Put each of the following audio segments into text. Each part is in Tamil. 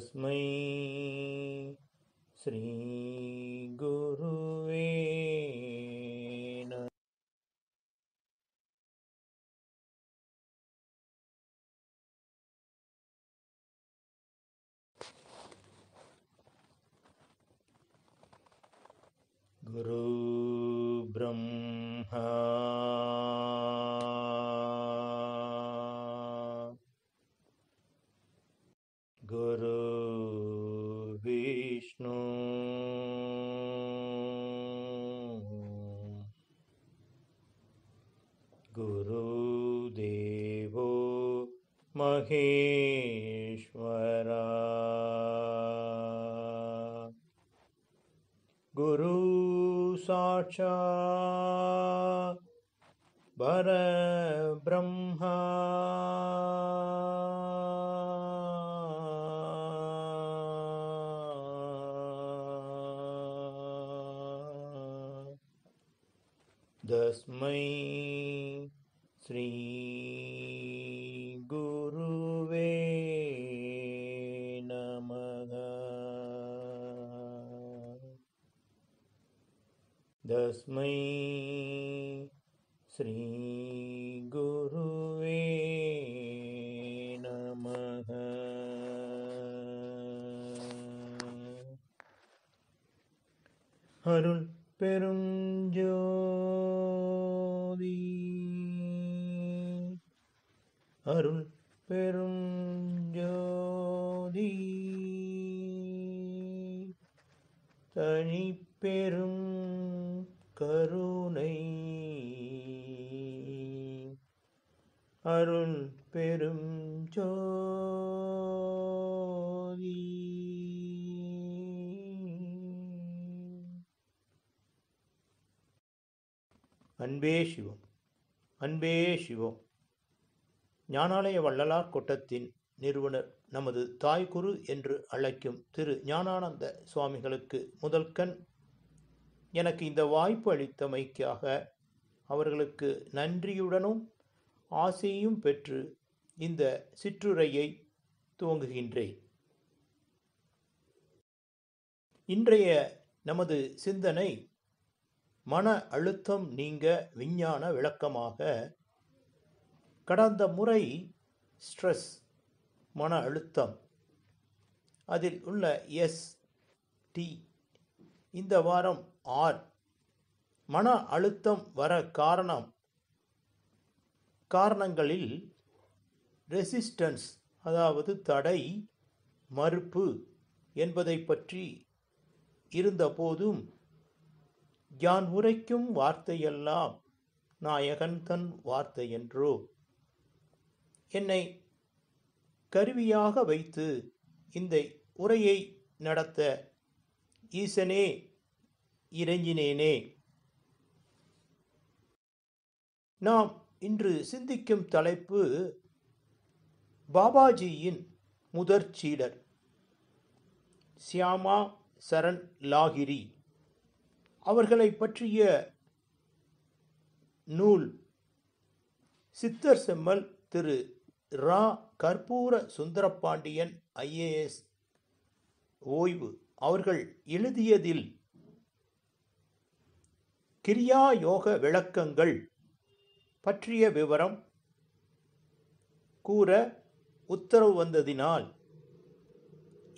तस्मै श्री साक्षा परब्रह्मा பெரும் கருணை அருள் பெரும் ஜோதி அன்பே சிவம் அன்பே சிவம் ஞானாலய வள்ளலார் கூட்டத்தின் நிறுவனர் நமது தாய்குரு என்று அழைக்கும் திரு ஞானானந்த சுவாமிகளுக்கு முதல் கண் எனக்கு இந்த வாய்ப்பு அளித்தமைக்காக அவர்களுக்கு நன்றியுடனும் ஆசையும் பெற்று இந்த சிற்றுரையை துவங்குகின்றேன் இன்றைய நமது சிந்தனை மன அழுத்தம் நீங்க விஞ்ஞான விளக்கமாக கடந்த முறை ஸ்ட்ரெஸ் மன அழுத்தம் அதில் உள்ள எஸ் டி இந்த வாரம் ஆர் மன அழுத்தம் வர காரணம் காரணங்களில் ரெசிஸ்டன்ஸ் அதாவது தடை மறுப்பு என்பதை பற்றி இருந்தபோதும் யான் உரைக்கும் வார்த்தையெல்லாம் நாயகன் தன் வார்த்தை என்றோ என்னை கருவியாக வைத்து இந்த உரையை நடத்த ஈசனே இறைஞ்சினேனே நாம் இன்று சிந்திக்கும் தலைப்பு பாபாஜியின் முதற் சீடர் சியாமா சரண் லாகிரி அவர்களை பற்றிய நூல் சித்தர் செம்மல் திரு ரா கற்பூர சுந்தரபாண்டியன் ஐஏஎஸ் ஓய்வு அவர்கள் எழுதியதில் கிரியா யோக விளக்கங்கள் பற்றிய விவரம் கூற உத்தரவு வந்ததினால்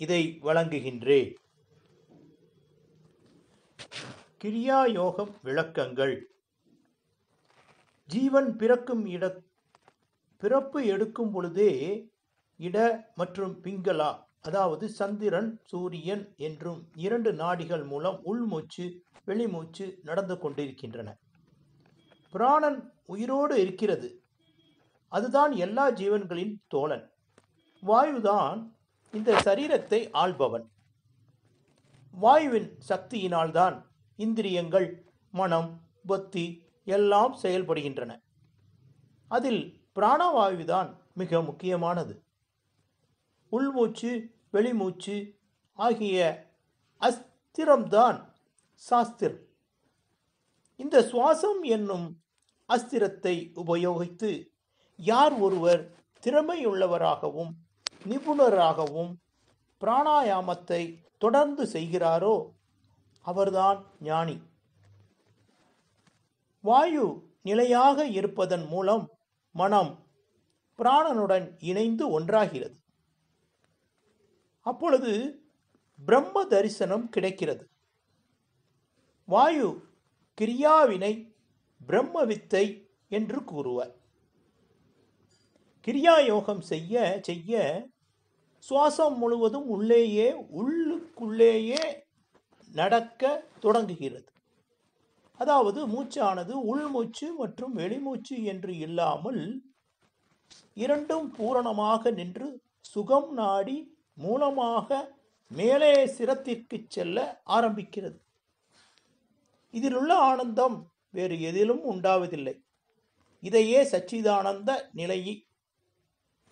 இதை வழங்குகின்றேன் கிரியா யோகம் விளக்கங்கள் ஜீவன் பிறக்கும் இட பிறப்பு எடுக்கும் பொழுதே இட மற்றும் பிங்களா அதாவது சந்திரன் சூரியன் என்றும் இரண்டு நாடிகள் மூலம் உள்மூச்சு வெளிமூச்சு நடந்து கொண்டிருக்கின்றன பிராணன் உயிரோடு இருக்கிறது அதுதான் எல்லா ஜீவன்களின் தோழன் வாயுதான் இந்த சரீரத்தை ஆள்பவன் வாயுவின் சக்தியினால்தான் இந்திரியங்கள் மனம் புத்தி எல்லாம் செயல்படுகின்றன அதில் பிராணவாயுதான் மிக முக்கியமானது உள்மூச்சு வெளிமூச்சு ஆகிய அஸ்திரம்தான் சாஸ்திரம் இந்த சுவாசம் என்னும் அஸ்திரத்தை உபயோகித்து யார் ஒருவர் திறமையுள்ளவராகவும் நிபுணராகவும் பிராணாயாமத்தை தொடர்ந்து செய்கிறாரோ அவர்தான் ஞானி வாயு நிலையாக இருப்பதன் மூலம் மனம் பிராணனுடன் இணைந்து ஒன்றாகிறது அப்பொழுது பிரம்ம தரிசனம் கிடைக்கிறது வாயு கிரியாவினை பிரம்ம வித்தை என்று கூறுவர் கிரியா யோகம் செய்ய செய்ய சுவாசம் முழுவதும் உள்ளேயே உள்ளுக்குள்ளேயே நடக்க தொடங்குகிறது அதாவது மூச்சானது உள்மூச்சு மற்றும் வெளிமூச்சு என்று இல்லாமல் இரண்டும் பூரணமாக நின்று சுகம் நாடி மூலமாக மேலே சிரத்திற்கு செல்ல ஆரம்பிக்கிறது இதில் உள்ள ஆனந்தம் வேறு எதிலும் உண்டாவதில்லை இதையே சச்சிதானந்த நிலையை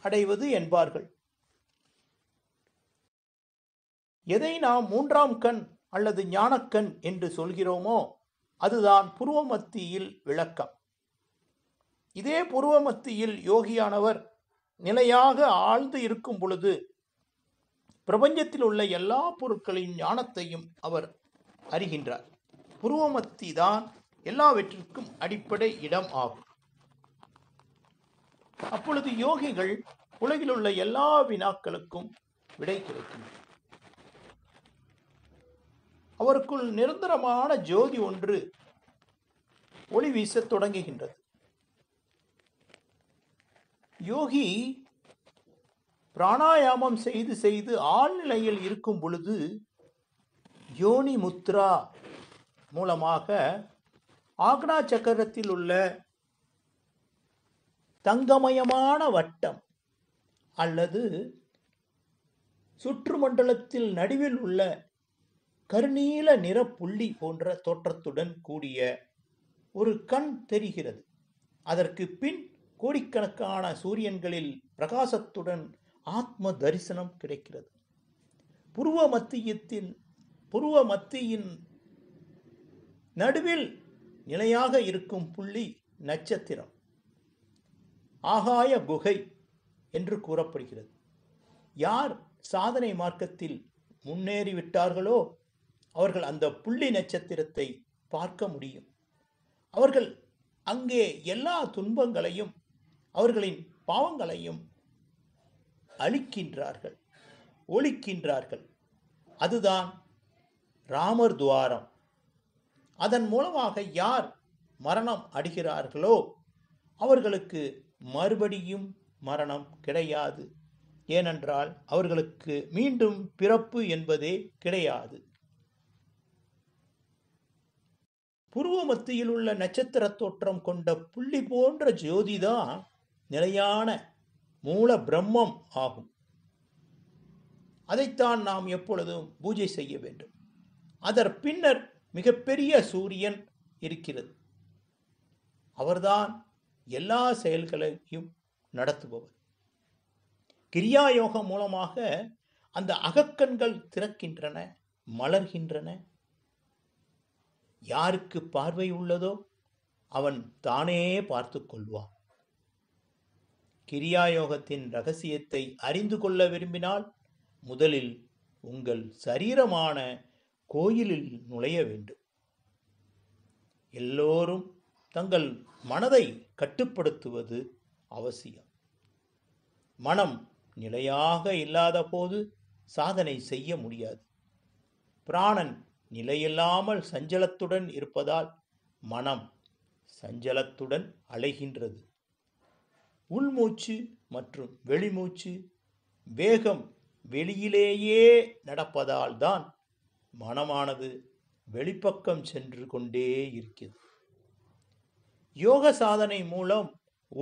அடைவது என்பார்கள் எதை நாம் மூன்றாம் கண் அல்லது ஞானக்கண் என்று சொல்கிறோமோ அதுதான் புருவமத்தியில் விளக்கம் இதே புருவமத்தியில் யோகியானவர் நிலையாக ஆழ்ந்து இருக்கும் பொழுது பிரபஞ்சத்தில் உள்ள எல்லா பொருட்களின் ஞானத்தையும் அவர் அறிகின்றார் புருவமத்தி தான் எல்லாவற்றிற்கும் அடிப்படை இடம் ஆகும் அப்பொழுது யோகிகள் உலகிலுள்ள எல்லா வினாக்களுக்கும் விடை கிடைக்கின்றன அவருக்குள் நிரந்தரமான ஜோதி ஒன்று ஒளி வீச தொடங்குகின்றது யோகி பிராணாயாமம் செய்து செய்து ஆழ்நிலையில் இருக்கும் பொழுது யோனி முத்ரா மூலமாக ஆக்னா சக்கரத்தில் உள்ள தங்கமயமான வட்டம் அல்லது சுற்றுமண்டலத்தில் நடுவில் உள்ள கருநீல நிற புள்ளி போன்ற தோற்றத்துடன் கூடிய ஒரு கண் தெரிகிறது அதற்கு பின் கோடிக்கணக்கான சூரியன்களில் பிரகாசத்துடன் ஆத்ம தரிசனம் கிடைக்கிறது புருவ மத்தியத்தின் புருவ மத்தியின் நடுவில் நிலையாக இருக்கும் புள்ளி நட்சத்திரம் ஆகாய குகை என்று கூறப்படுகிறது யார் சாதனை மார்க்கத்தில் முன்னேறிவிட்டார்களோ அவர்கள் அந்த புள்ளி நட்சத்திரத்தை பார்க்க முடியும் அவர்கள் அங்கே எல்லா துன்பங்களையும் அவர்களின் பாவங்களையும் அழிக்கின்றார்கள் ஒழிக்கின்றார்கள் அதுதான் ராமர் துவாரம் அதன் மூலமாக யார் மரணம் அடைகிறார்களோ அவர்களுக்கு மறுபடியும் மரணம் கிடையாது ஏனென்றால் அவர்களுக்கு மீண்டும் பிறப்பு என்பதே கிடையாது புருவ மத்தியில் உள்ள நட்சத்திர தோற்றம் கொண்ட புள்ளி போன்ற ஜோதிதான் நிலையான மூல பிரம்மம் ஆகும் அதைத்தான் நாம் எப்பொழுதும் பூஜை செய்ய வேண்டும் அதற் பின்னர் மிகப்பெரிய சூரியன் இருக்கிறது அவர்தான் எல்லா செயல்களையும் நடத்துபவர் கிரியாயோகம் மூலமாக அந்த அகக்கண்கள் திறக்கின்றன மலர்கின்றன யாருக்கு பார்வை உள்ளதோ அவன் தானே பார்த்து கொள்வான் கிரியாயோகத்தின் ரகசியத்தை அறிந்து கொள்ள விரும்பினால் முதலில் உங்கள் சரீரமான கோயிலில் நுழைய வேண்டும் எல்லோரும் தங்கள் மனதை கட்டுப்படுத்துவது அவசியம் மனம் நிலையாக இல்லாத போது சாதனை செய்ய முடியாது பிராணன் நிலையில்லாமல் சஞ்சலத்துடன் இருப்பதால் மனம் சஞ்சலத்துடன் அலைகின்றது உள்மூச்சு மற்றும் வெளிமூச்சு வேகம் வெளியிலேயே நடப்பதால் தான் மனமானது வெளிப்பக்கம் சென்று கொண்டே இருக்கிறது யோக சாதனை மூலம்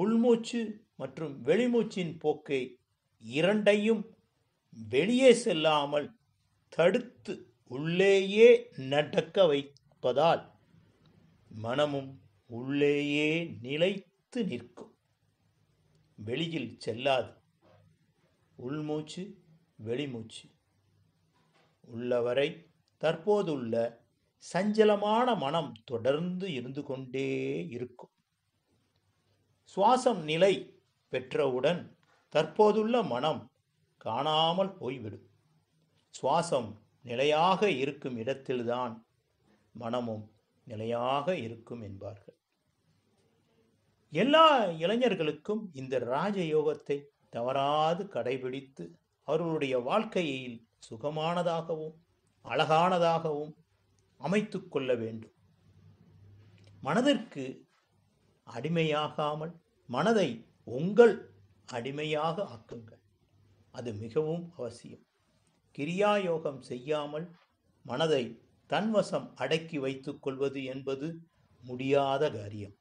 உள்மூச்சு மற்றும் வெளிமூச்சின் போக்கை இரண்டையும் வெளியே செல்லாமல் தடுத்து உள்ளேயே நடக்க வைப்பதால் மனமும் உள்ளேயே நிலைத்து நிற்கும் வெளியில் செல்லாது உள்மூச்சு வெளிமூச்சு உள்ளவரை தற்போதுள்ள சஞ்சலமான மனம் தொடர்ந்து இருந்து கொண்டே இருக்கும் சுவாசம் நிலை பெற்றவுடன் தற்போதுள்ள மனம் காணாமல் போய்விடும் சுவாசம் நிலையாக இருக்கும் இடத்தில்தான் மனமும் நிலையாக இருக்கும் என்பார்கள் எல்லா இளைஞர்களுக்கும் இந்த ராஜயோகத்தை தவறாது கடைபிடித்து அவர்களுடைய வாழ்க்கையில் சுகமானதாகவும் அழகானதாகவும் அமைத்து கொள்ள வேண்டும் மனதிற்கு அடிமையாகாமல் மனதை உங்கள் அடிமையாக ஆக்குங்கள் அது மிகவும் அவசியம் கிரியாயோகம் செய்யாமல் மனதை தன்வசம் அடக்கி வைத்துக் கொள்வது என்பது முடியாத காரியம்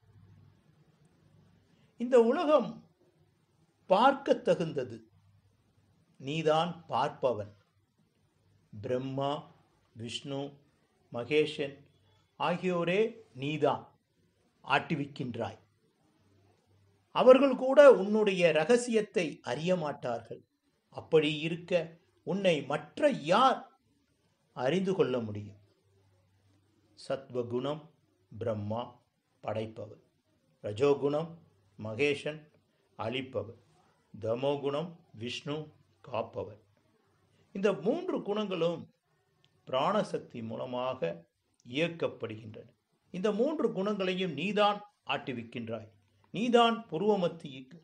இந்த உலகம் பார்க்க தகுந்தது நீதான் பார்ப்பவன் பிரம்மா விஷ்ணு மகேஷன் ஆகியோரே நீதான் ஆட்டிவிக்கின்றாய் அவர்கள் கூட உன்னுடைய ரகசியத்தை அறிய மாட்டார்கள் அப்படி இருக்க உன்னை மற்ற யார் அறிந்து கொள்ள முடியும் சத்வகுணம் பிரம்மா படைப்பவர் ரஜோகுணம் மகேஷன் அழிப்பவர் தமோகுணம் விஷ்ணு காப்பவர் இந்த மூன்று குணங்களும் பிராணசக்தி மூலமாக இயக்கப்படுகின்றன இந்த மூன்று குணங்களையும் நீதான் ஆட்டுவிக்கின்றாய் நீதான் புருவமத்தியில்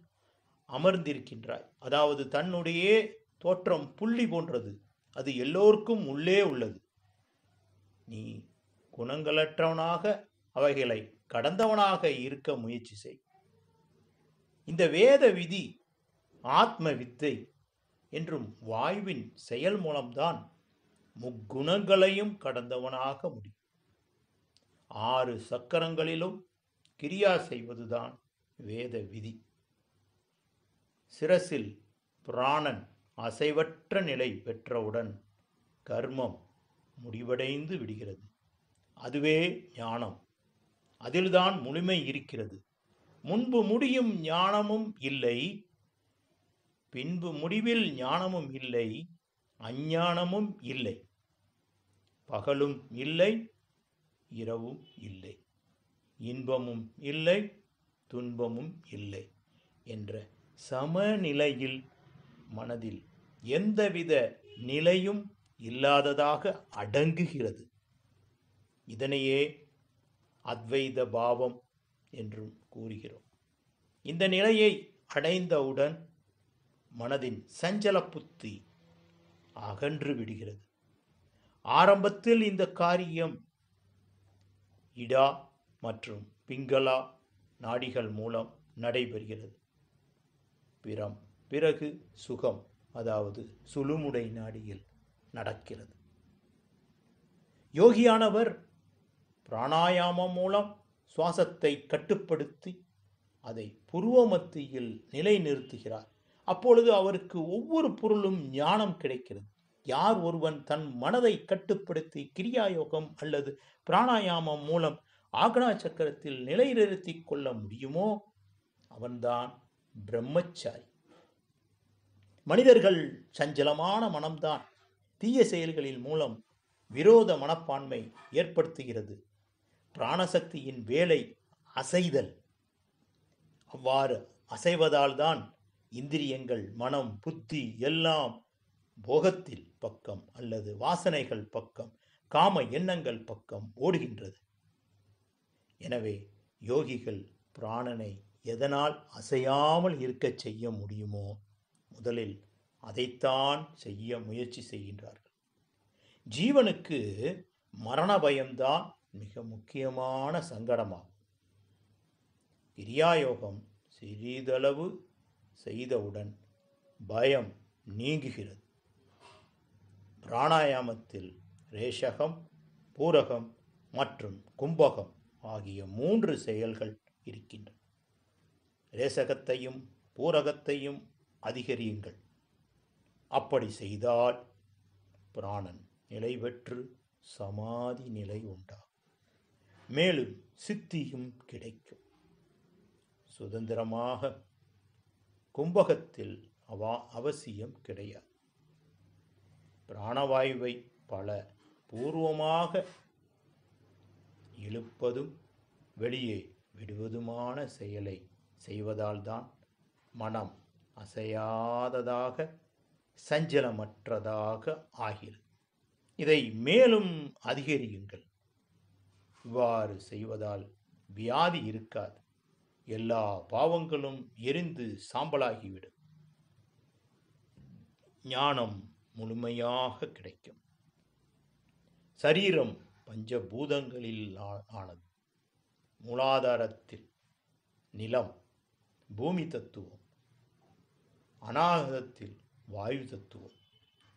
அமர்ந்திருக்கின்றாய் அதாவது தன்னுடைய தோற்றம் புள்ளி போன்றது அது எல்லோருக்கும் உள்ளே உள்ளது நீ குணங்களற்றவனாக அவைகளை கடந்தவனாக இருக்க முயற்சி செய் இந்த வேத விதி ஆத்ம வித்தை என்றும் வாய்வின் செயல் மூலம்தான் முக்குணங்களையும் கடந்தவனாக முடியும் ஆறு சக்கரங்களிலும் கிரியா செய்வதுதான் வேத விதி சிரசில் பிராணன் அசைவற்ற நிலை பெற்றவுடன் கர்மம் முடிவடைந்து விடுகிறது அதுவே ஞானம் அதில்தான் முழுமை இருக்கிறது முன்பு முடியும் ஞானமும் இல்லை பின்பு முடிவில் ஞானமும் இல்லை அஞ்ஞானமும் இல்லை பகலும் இல்லை இரவும் இல்லை இன்பமும் இல்லை துன்பமும் இல்லை என்ற சமநிலையில் மனதில் எந்தவித நிலையும் இல்லாததாக அடங்குகிறது இதனையே அத்வைத பாவம் என்றும் கூறுகிறோம் இந்த நிலையை அடைந்தவுடன் மனதின் சஞ்சல புத்தி அகன்று விடுகிறது ஆரம்பத்தில் இந்த காரியம் இடா மற்றும் பிங்களா நாடிகள் மூலம் நடைபெறுகிறது பிறம் பிறகு சுகம் அதாவது சுழுமுடை நாடியில் நடக்கிறது யோகியானவர் பிராணாயாமம் மூலம் சுவாசத்தை கட்டுப்படுத்தி அதை புருவ மத்தியில் நிலைநிறுத்துகிறார் அப்பொழுது அவருக்கு ஒவ்வொரு பொருளும் ஞானம் கிடைக்கிறது யார் ஒருவன் தன் மனதை கட்டுப்படுத்தி கிரியா யோகம் அல்லது பிராணாயாமம் மூலம் ஆக்னா சக்கரத்தில் நிலைநிறுத்தி கொள்ள முடியுமோ அவன்தான் பிரம்மச்சாரி மனிதர்கள் சஞ்சலமான மனம்தான் தீய செயல்களின் மூலம் விரோத மனப்பான்மை ஏற்படுத்துகிறது பிராணசக்தியின் வேலை அசைதல் அவ்வாறு அசைவதால் தான் இந்திரியங்கள் மனம் புத்தி எல்லாம் போகத்தில் பக்கம் அல்லது வாசனைகள் பக்கம் காம எண்ணங்கள் பக்கம் ஓடுகின்றது எனவே யோகிகள் பிராணனை எதனால் அசையாமல் இருக்கச் செய்ய முடியுமோ முதலில் அதைத்தான் செய்ய முயற்சி செய்கின்றார்கள் ஜீவனுக்கு மரண பயம்தான் மிக முக்கியமான சங்கடமாகும் கிரியாயோகம் சிறிதளவு செய்தவுடன் பயம் நீங்குகிறது பிராணாயாமத்தில் ரேஷகம் பூரகம் மற்றும் கும்பகம் ஆகிய மூன்று செயல்கள் இருக்கின்றன ரேசகத்தையும் பூரகத்தையும் அதிகரியுங்கள் அப்படி செய்தால் பிராணன் நிலை பெற்று சமாதி நிலை உண்டாகும் மேலும் சித்தியும் கிடைக்கும் சுதந்திரமாக கும்பகத்தில் அவா அவசியம் கிடையாது பிராணவாயுவை பல பூர்வமாக இழுப்பதும் வெளியே விடுவதுமான செயலை செய்வதால்தான் மனம் அசையாததாக சஞ்சலமற்றதாக ஆகிறது இதை மேலும் அதிகரியுங்கள் இவ்வாறு செய்வதால் வியாதி இருக்காது எல்லா பாவங்களும் எரிந்து சாம்பலாகிவிடும் ஞானம் முழுமையாக கிடைக்கும் சரீரம் பஞ்சபூதங்களில் ஆனது மூலாதாரத்தில் நிலம் பூமி தத்துவம் அநாகதத்தில் வாயு தத்துவம்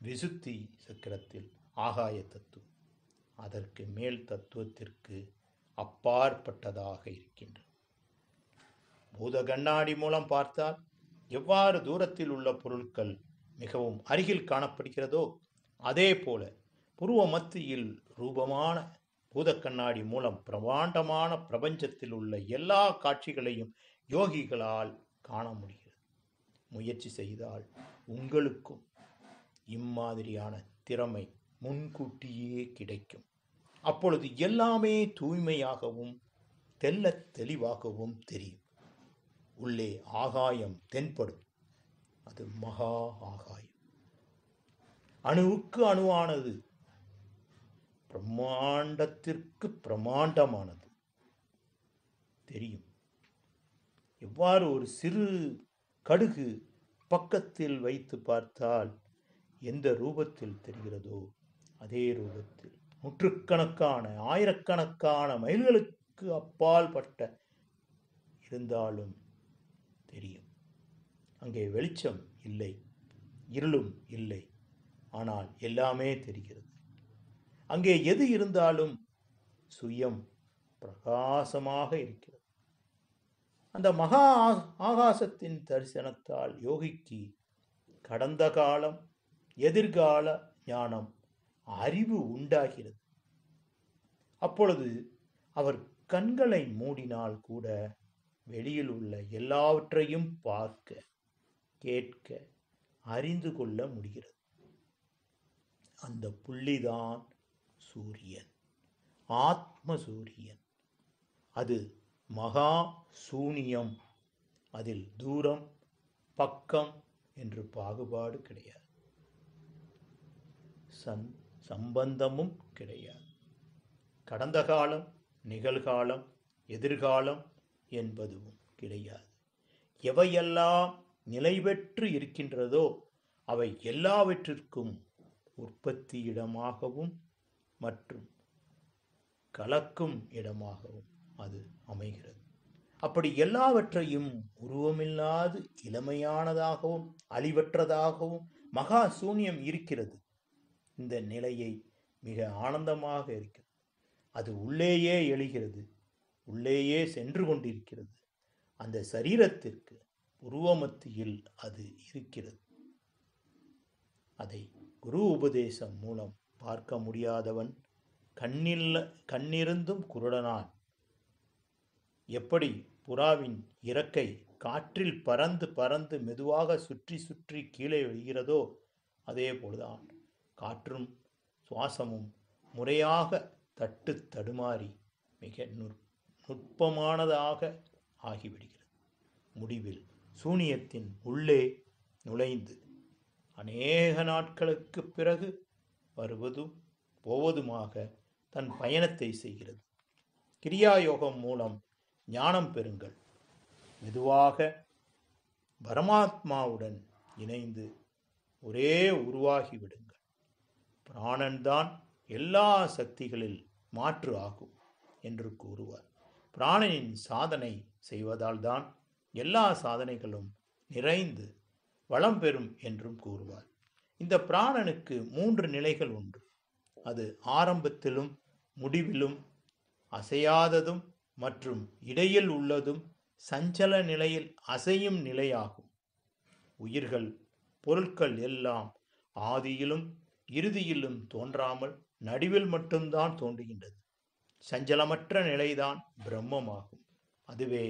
விசுத்தி சக்கரத்தில் ஆகாய தத்துவம் அதற்கு மேல் தத்துவத்திற்கு அப்பாற்பட்டதாக இருக்கின்றது பூத கண்ணாடி மூலம் பார்த்தால் எவ்வாறு தூரத்தில் உள்ள பொருட்கள் மிகவும் அருகில் காணப்படுகிறதோ அதே போல புருவ மத்தியில் ரூபமான பூத கண்ணாடி மூலம் பிரமாண்டமான பிரபஞ்சத்தில் உள்ள எல்லா காட்சிகளையும் யோகிகளால் காண முடியும் முயற்சி செய்தால் உங்களுக்கும் இம்மாதிரியான திறமை முன்கூட்டியே கிடைக்கும் அப்பொழுது எல்லாமே தூய்மையாகவும் தெல்ல தெளிவாகவும் தெரியும் உள்ளே ஆகாயம் தென்படும் அது மகா ஆகாயம் அணுவுக்கு அணுவானது பிரம்மாண்டத்திற்கு பிரமாண்டமானது தெரியும் எவ்வாறு ஒரு சிறு கடுகு பக்கத்தில் வைத்து பார்த்தால் எந்த ரூபத்தில் தெரிகிறதோ அதே ரூபத்தில் நூற்றுக்கணக்கான ஆயிரக்கணக்கான மைல்களுக்கு அப்பால் பட்ட இருந்தாலும் தெரியும் அங்கே வெளிச்சம் இல்லை இருளும் இல்லை ஆனால் எல்லாமே தெரிகிறது அங்கே எது இருந்தாலும் சுயம் பிரகாசமாக இருக்கிறது அந்த மகா ஆகாசத்தின் தரிசனத்தால் யோகிக்கு கடந்த காலம் எதிர்கால ஞானம் அறிவு உண்டாகிறது அப்பொழுது அவர் கண்களை மூடினால் கூட வெளியில் உள்ள எல்லாவற்றையும் பார்க்க கேட்க அறிந்து கொள்ள முடிகிறது அந்த புள்ளிதான் சூரியன் ஆத்ம சூரியன் அது மகா சூனியம் அதில் தூரம் பக்கம் என்று பாகுபாடு கிடையாது சன் சம்பந்தமும் கிடையாது கடந்த காலம் நிகழ்காலம் எதிர்காலம் என்பதுவும் கிடையாது எவையெல்லாம் நிலைபெற்று இருக்கின்றதோ அவை எல்லாவற்றிற்கும் உற்பத்தி இடமாகவும் மற்றும் கலக்கும் இடமாகவும் அது அமைகிறது அப்படி எல்லாவற்றையும் உருவமில்லாது இளமையானதாகவும் அழிவற்றதாகவும் மகா சூன்யம் இருக்கிறது இந்த நிலையை மிக ஆனந்தமாக இருக்கிறது அது உள்ளேயே எழுகிறது உள்ளேயே சென்று கொண்டிருக்கிறது அந்த சரீரத்திற்கு உருவமத்தியில் அது இருக்கிறது அதை குரு உபதேசம் மூலம் பார்க்க முடியாதவன் கண்ணில் கண்ணிருந்தும் குருடனான் எப்படி புறாவின் இறக்கை காற்றில் பறந்து பறந்து மெதுவாக சுற்றி சுற்றி கீழே விழுகிறதோ அதே போலதான் காற்றும் சுவாசமும் முறையாக தட்டு தடுமாறி மிக நுட்பமானதாக ஆகிவிடுகிறது முடிவில் சூனியத்தின் உள்ளே நுழைந்து அநேக நாட்களுக்கு பிறகு வருவதும் போவதுமாக தன் பயணத்தை செய்கிறது கிரியாயோகம் மூலம் ஞானம் பெறுங்கள் மெதுவாக பரமாத்மாவுடன் இணைந்து ஒரே உருவாகிவிடுங்கள் பிராணன்தான் எல்லா சக்திகளில் மாற்று ஆகும் என்று கூறுவார் பிராணனின் சாதனை செய்வதால் தான் எல்லா சாதனைகளும் நிறைந்து வளம் பெறும் என்றும் கூறுவார் இந்த பிராணனுக்கு மூன்று நிலைகள் உண்டு அது ஆரம்பத்திலும் முடிவிலும் அசையாததும் மற்றும் இடையில் உள்ளதும் சஞ்சல நிலையில் அசையும் நிலையாகும் உயிர்கள் பொருட்கள் எல்லாம் ஆதியிலும் இறுதியிலும் தோன்றாமல் நடுவில் மட்டும்தான் தோன்றுகின்றது சஞ்சலமற்ற நிலைதான் பிரம்மமாகும் அதுவே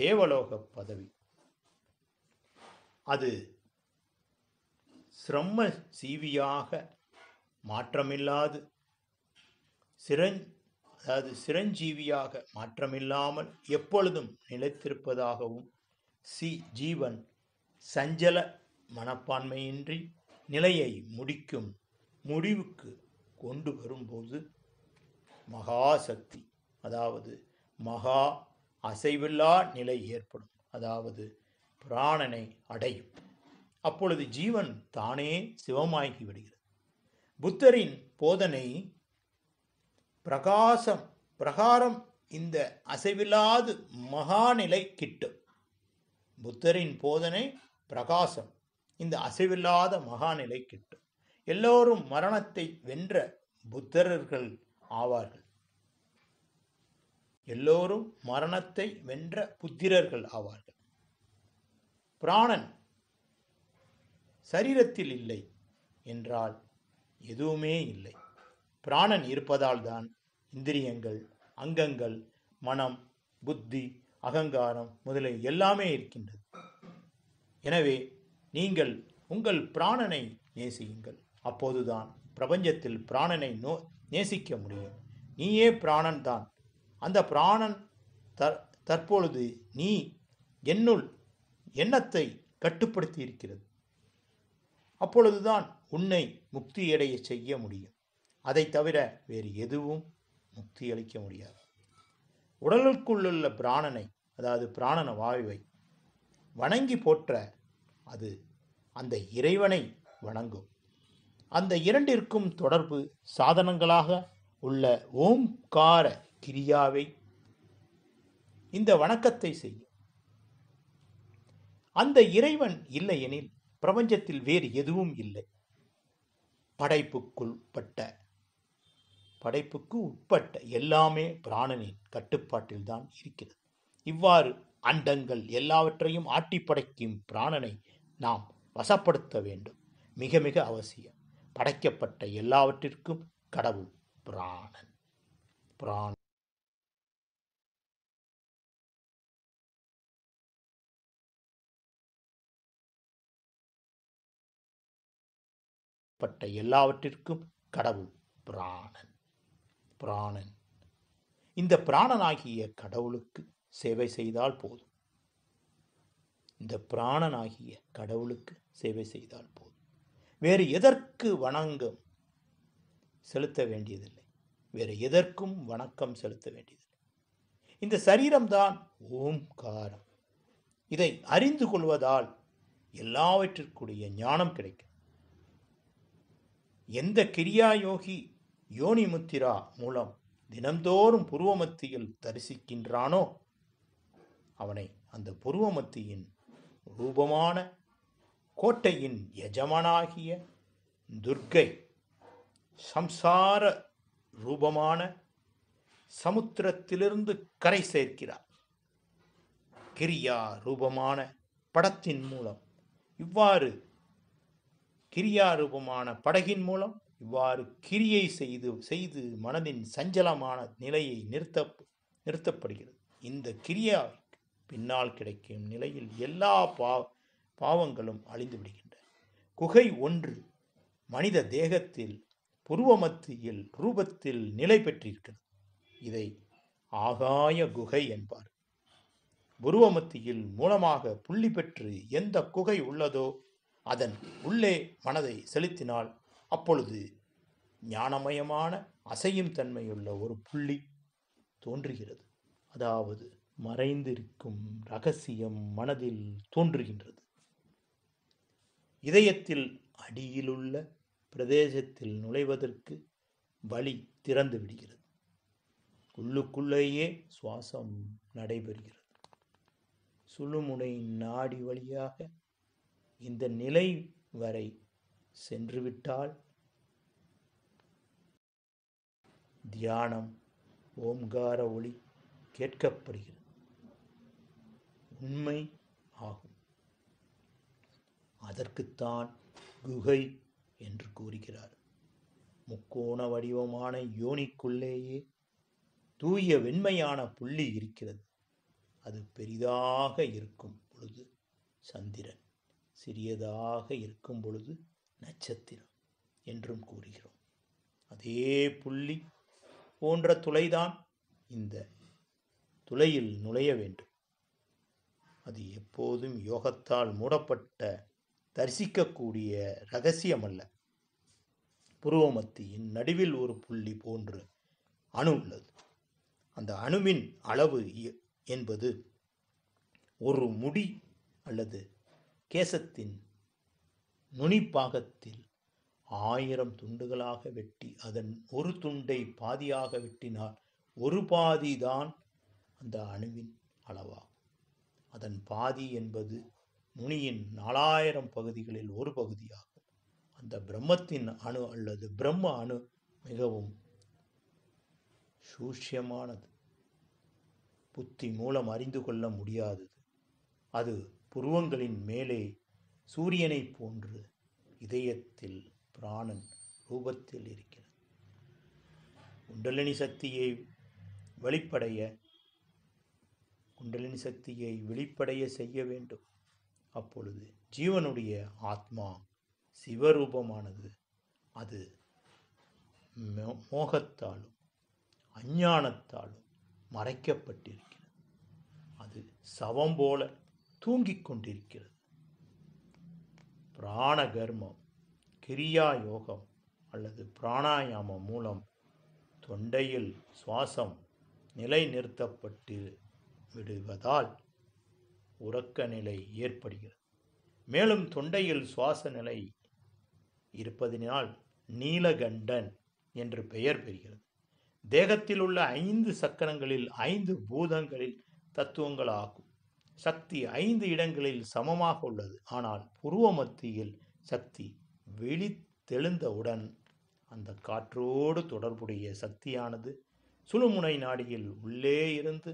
தேவலோக பதவி அது சிரம்ம சீவியாக மாற்றமில்லாது சிரஞ் அதாவது சிரஞ்சீவியாக மாற்றமில்லாமல் எப்பொழுதும் நிலைத்திருப்பதாகவும் சி ஜீவன் சஞ்சல மனப்பான்மையின்றி நிலையை முடிக்கும் முடிவுக்கு கொண்டு வரும்போது மகாசக்தி அதாவது மகா அசைவில்லா நிலை ஏற்படும் அதாவது பிராணனை அடையும் அப்பொழுது ஜீவன் தானே சிவமாகி விடுகிறது புத்தரின் போதனை பிரகாசம் பிரகாரம் இந்த அசைவில்லாது மகாநிலை கிட்டும் புத்தரின் போதனை பிரகாசம் இந்த அசைவில்லாத மகாநிலை கிட்டும் எல்லோரும் மரணத்தை வென்ற புத்தரர்கள் ஆவார்கள் எல்லோரும் மரணத்தை வென்ற புத்திரர்கள் ஆவார்கள் பிராணன் சரீரத்தில் இல்லை என்றால் எதுவுமே இல்லை பிராணன் இருப்பதால்தான் இந்திரியங்கள் அங்கங்கள் மனம் புத்தி அகங்காரம் முதலிய எல்லாமே இருக்கின்றது எனவே நீங்கள் உங்கள் பிராணனை நேசியுங்கள் அப்போதுதான் பிரபஞ்சத்தில் பிராணனை நோ நேசிக்க முடியும் நீயே பிராணன் தான் அந்த பிராணன் தற் தற்பொழுது நீ என்னுள் எண்ணத்தை கட்டுப்படுத்தி இருக்கிறது அப்பொழுதுதான் உன்னை முக்தியடைய செய்ய முடியும் அதை தவிர வேறு எதுவும் முக்தி அளிக்க முடியாது உடலுக்குள்ளுள்ள பிராணனை அதாவது பிராணன வாழ்வை வணங்கி போற்ற அது அந்த இறைவனை வணங்கும் அந்த இரண்டிற்கும் தொடர்பு சாதனங்களாக உள்ள ஓம்கார கிரியாவை இந்த வணக்கத்தை செய்யும் அந்த இறைவன் இல்லையெனில் பிரபஞ்சத்தில் வேறு எதுவும் இல்லை படைப்புக்குள் பட்ட படைப்புக்கு உட்பட்ட எல்லாமே பிராணனின் கட்டுப்பாட்டில்தான் இருக்கிறது இவ்வாறு அண்டங்கள் எல்லாவற்றையும் ஆட்டி படைக்கும் பிராணனை நாம் வசப்படுத்த வேண்டும் மிக மிக அவசியம் படைக்கப்பட்ட எல்லாவற்றிற்கும் கடவுள் பிராணன் பிராணன் பட்ட எல்லாவற்றிற்கும் கடவுள் பிராணன் பிராணன் இந்த பிராணனாகிய கடவுளுக்கு சேவை செய்தால் போதும் இந்த பிராணனாகிய கடவுளுக்கு சேவை செய்தால் போதும் வேறு எதற்கு வணங்கம் செலுத்த வேண்டியதில்லை வேறு எதற்கும் வணக்கம் செலுத்த வேண்டியதில்லை இந்த சரீரம்தான் ஓம்காரம் இதை அறிந்து கொள்வதால் எல்லாவற்றிற்குரிய ஞானம் கிடைக்கும் எந்த கிரியாயோகி யோனிமுத்திரா மூலம் தினந்தோறும் புருவமத்தியில் தரிசிக்கின்றானோ அவனை அந்த புருவமத்தியின் ரூபமான கோட்டையின் எஜமானாகிய துர்க்கை சம்சார ரூபமான சமுத்திரத்திலிருந்து கரை சேர்க்கிறார் கிரியா ரூபமான படத்தின் மூலம் இவ்வாறு கிரியா ரூபமான படகின் மூலம் இவ்வாறு கிரியை செய்து செய்து மனதின் சஞ்சலமான நிலையை நிறுத்த நிறுத்தப்படுகிறது இந்த கிரியா பின்னால் கிடைக்கும் நிலையில் எல்லா பா பாவங்களும் அழிந்து விடுகின்றன குகை ஒன்று மனித தேகத்தில் புருவமத்தியில் ரூபத்தில் நிலை பெற்றிருக்கிறது இதை ஆகாய குகை என்பார் புருவமத்தியில் மூலமாக புள்ளி பெற்று எந்த குகை உள்ளதோ அதன் உள்ளே மனதை செலுத்தினால் அப்பொழுது ஞானமயமான அசையும் தன்மையுள்ள ஒரு புள்ளி தோன்றுகிறது அதாவது மறைந்திருக்கும் ரகசியம் மனதில் தோன்றுகின்றது இதயத்தில் அடியிலுள்ள பிரதேசத்தில் நுழைவதற்கு வழி திறந்து விடுகிறது உள்ளுக்குள்ளேயே சுவாசம் நடைபெறுகிறது சுழுமுனை நாடி வழியாக இந்த நிலை வரை சென்றுவிட்டால் தியானம் ஓம்கார ஒளி கேட்கப்படுகிறது உண்மை ஆகும் அதற்குத்தான் குகை என்று கூறுகிறார் முக்கோண வடிவமான யோனிக்குள்ளேயே தூய வெண்மையான புள்ளி இருக்கிறது அது பெரிதாக இருக்கும் பொழுது சந்திரன் சிறியதாக இருக்கும் பொழுது நட்சத்திரம் என்றும் கூறுகிறோம் அதே புள்ளி போன்ற துளைதான் இந்த துளையில் நுழைய வேண்டும் அது எப்போதும் யோகத்தால் மூடப்பட்ட தரிசிக்கக்கூடிய ரகசியமல்ல புருவமத்தியின் நடுவில் ஒரு புள்ளி போன்று அணு உள்ளது அந்த அணுவின் அளவு என்பது ஒரு முடி அல்லது கேசத்தின் நுனிப்பாகத்தில் ஆயிரம் துண்டுகளாக வெட்டி அதன் ஒரு துண்டை பாதியாக வெட்டினால் ஒரு பாதி தான் அந்த அணுவின் அளவாகும் அதன் பாதி என்பது நுனியின் நாலாயிரம் பகுதிகளில் ஒரு பகுதியாகும் அந்த பிரம்மத்தின் அணு அல்லது பிரம்ம அணு மிகவும் சூஷ்யமானது புத்தி மூலம் அறிந்து கொள்ள முடியாதது அது புருவங்களின் மேலே சூரியனைப் போன்று இதயத்தில் பிராணன் ரூபத்தில் இருக்கிறது குண்டலினி சக்தியை வெளிப்படைய குண்டலினி சக்தியை வெளிப்படைய செய்ய வேண்டும் அப்பொழுது ஜீவனுடைய ஆத்மா சிவரூபமானது அது மோகத்தாலும் அஞ்ஞானத்தாலும் மறைக்கப்பட்டிருக்கிறது அது சவம் போல தூங்கிக் கொண்டிருக்கிறது பிராண கர்மம் கிரியா யோகம் அல்லது பிராணாயாமம் மூலம் தொண்டையில் சுவாசம் நிலை நிறுத்தப்பட்டு விடுவதால் உறக்க நிலை ஏற்படுகிறது மேலும் தொண்டையில் சுவாச நிலை இருப்பதனால் நீலகண்டன் என்று பெயர் பெறுகிறது தேகத்தில் உள்ள ஐந்து சக்கரங்களில் ஐந்து பூதங்களில் ஆகும் சக்தி ஐந்து இடங்களில் சமமாக உள்ளது ஆனால் புருவ மத்தியில் சக்தி தெளிந்தவுடன் அந்த காற்றோடு தொடர்புடைய சக்தியானது சுழுமுனை நாடியில் உள்ளே இருந்து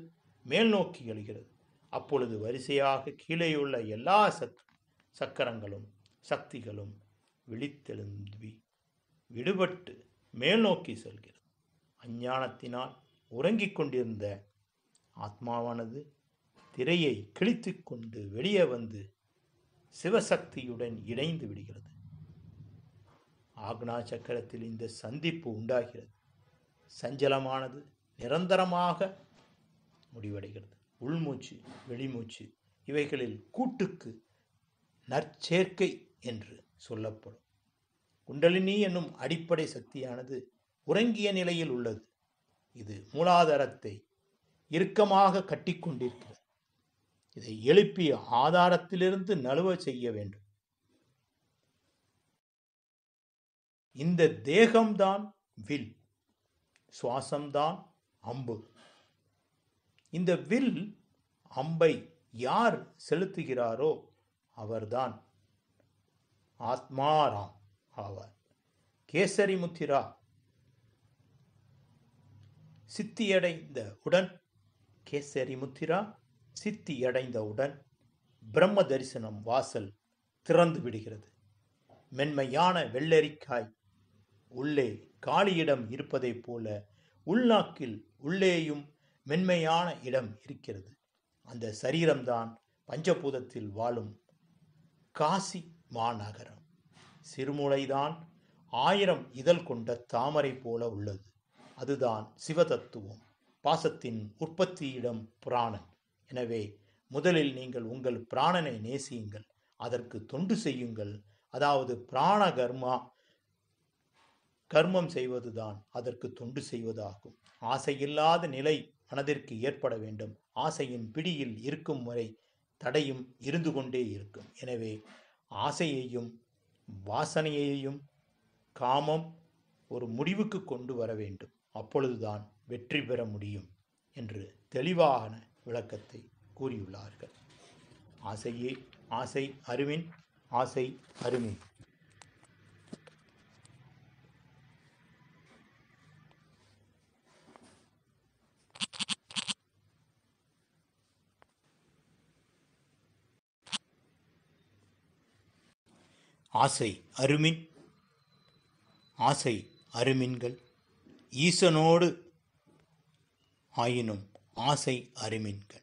மேல் நோக்கி எழுகிறது அப்பொழுது வரிசையாக கீழேயுள்ள எல்லா சக் சக்கரங்களும் சக்திகளும் விழித்தெழுந்தி விடுபட்டு மேல் நோக்கி செல்கிறது அஞ்ஞானத்தினால் உறங்கிக் கொண்டிருந்த ஆத்மாவானது திரையை கிழித்து கொண்டு வெளியே வந்து சிவசக்தியுடன் இணைந்து விடுகிறது ஆக்னா சக்கரத்தில் இந்த சந்திப்பு உண்டாகிறது சஞ்சலமானது நிரந்தரமாக முடிவடைகிறது உள்மூச்சு வெளிமூச்சு இவைகளில் கூட்டுக்கு நற்சேர்க்கை என்று சொல்லப்படும் குண்டலினி என்னும் அடிப்படை சக்தியானது உறங்கிய நிலையில் உள்ளது இது மூலாதாரத்தை இறுக்கமாக கட்டிக்கொண்டிருக்கிறது இதை எழுப்பி ஆதாரத்திலிருந்து நழுவ செய்ய வேண்டும் இந்த தேகம்தான் வில் சுவாசம்தான் அம்பு இந்த வில் அம்பை யார் செலுத்துகிறாரோ அவர்தான் ஆத்மாராம் ஆவார் கேசரி முத்திரா சித்தியடைந்த உடன் கேசரி முத்திரா சித்தியடைந்தவுடன் பிரம்ம தரிசனம் வாசல் திறந்து விடுகிறது மென்மையான வெள்ளரிக்காய் உள்ளே காளியிடம் இருப்பதைப் போல உள்நாக்கில் உள்ளேயும் மென்மையான இடம் இருக்கிறது அந்த சரீரம்தான் பஞ்சபூதத்தில் வாழும் காசி மாநகரம் சிறுமுளைதான் ஆயிரம் இதழ் கொண்ட தாமரை போல உள்ளது அதுதான் சிவதத்துவம் பாசத்தின் உற்பத்தியிடம் புராணன் எனவே முதலில் நீங்கள் உங்கள் பிராணனை நேசியுங்கள் அதற்கு தொண்டு செய்யுங்கள் அதாவது பிராண கர்மா கர்மம் செய்வதுதான் அதற்கு தொண்டு செய்வதாகும் ஆசையில்லாத நிலை மனதிற்கு ஏற்பட வேண்டும் ஆசையின் பிடியில் இருக்கும் முறை தடையும் இருந்து கொண்டே இருக்கும் எனவே ஆசையையும் வாசனையையும் காமம் ஒரு முடிவுக்கு கொண்டு வர வேண்டும் அப்பொழுதுதான் வெற்றி பெற முடியும் என்று தெளிவான விளக்கத்தை கூறியுள்ளார்கள் ஆசையே ஆசை அருவின் ஆசை அருமின் ஆசை அருமின் ஆசை அருமின்கள் ஈசனோடு ஆயினும் ஆசை அருமின்கள்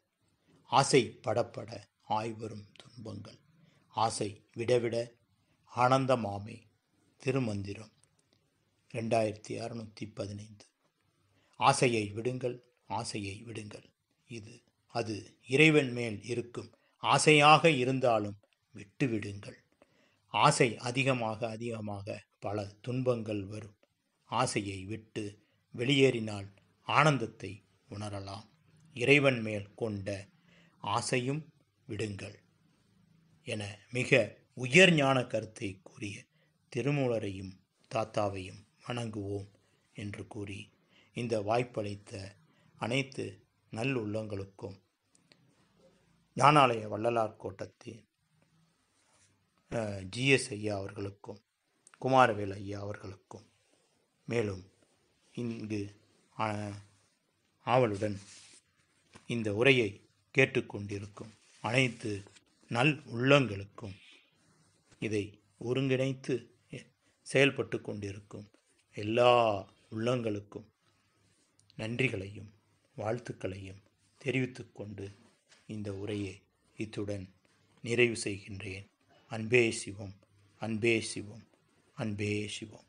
ஆசை படப்பட ஆய்வரும் துன்பங்கள் ஆசை விடவிட ஆனந்தமாமே திருமந்திரம் ரெண்டாயிரத்தி அறுநூற்றி பதினைந்து ஆசையை விடுங்கள் ஆசையை விடுங்கள் இது அது இறைவன் மேல் இருக்கும் ஆசையாக இருந்தாலும் விட்டுவிடுங்கள் ஆசை அதிகமாக அதிகமாக பல துன்பங்கள் வரும் ஆசையை விட்டு வெளியேறினால் ஆனந்தத்தை உணரலாம் இறைவன் மேல் கொண்ட ஆசையும் விடுங்கள் என மிக உயர் ஞான கருத்தை கூறிய திருமூலரையும் தாத்தாவையும் வணங்குவோம் என்று கூறி இந்த வாய்ப்பளித்த அனைத்து நல்லுள்ளங்களுக்கும் ஞானாலய வள்ளலார் கோட்டத்தின் ஜிஎஸ் ஐயா அவர்களுக்கும் குமாரவேல் ஐயா அவர்களுக்கும் மேலும் இங்கு ஆவலுடன் இந்த உரையை கேட்டுக்கொண்டிருக்கும் அனைத்து நல் உள்ளங்களுக்கும் இதை ஒருங்கிணைத்து செயல்பட்டு கொண்டிருக்கும் எல்லா உள்ளங்களுக்கும் நன்றிகளையும் வாழ்த்துக்களையும் தெரிவித்துக்கொண்டு இந்த உரையை இத்துடன் நிறைவு செய்கின்றேன் அன்பே சிவம் அன்பே சிவம் அன்பே சிவம்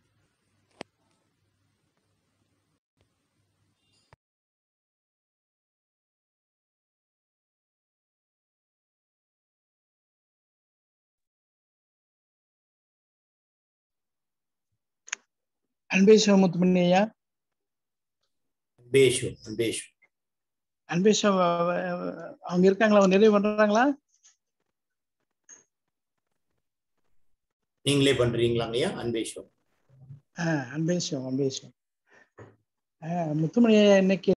அன்பே சிவமுத்துமணியா அன்பேஷு அன்பேஷு அன்பேஷா அவங்க இருக்காங்களா அவங்க நிறைவு பண்றாங்களா நீங்களே பண்றீங்களா ஐயா அன்பேஷு அன்பேஷு அன்பேஷு முத்துமணி இன்னைக்கு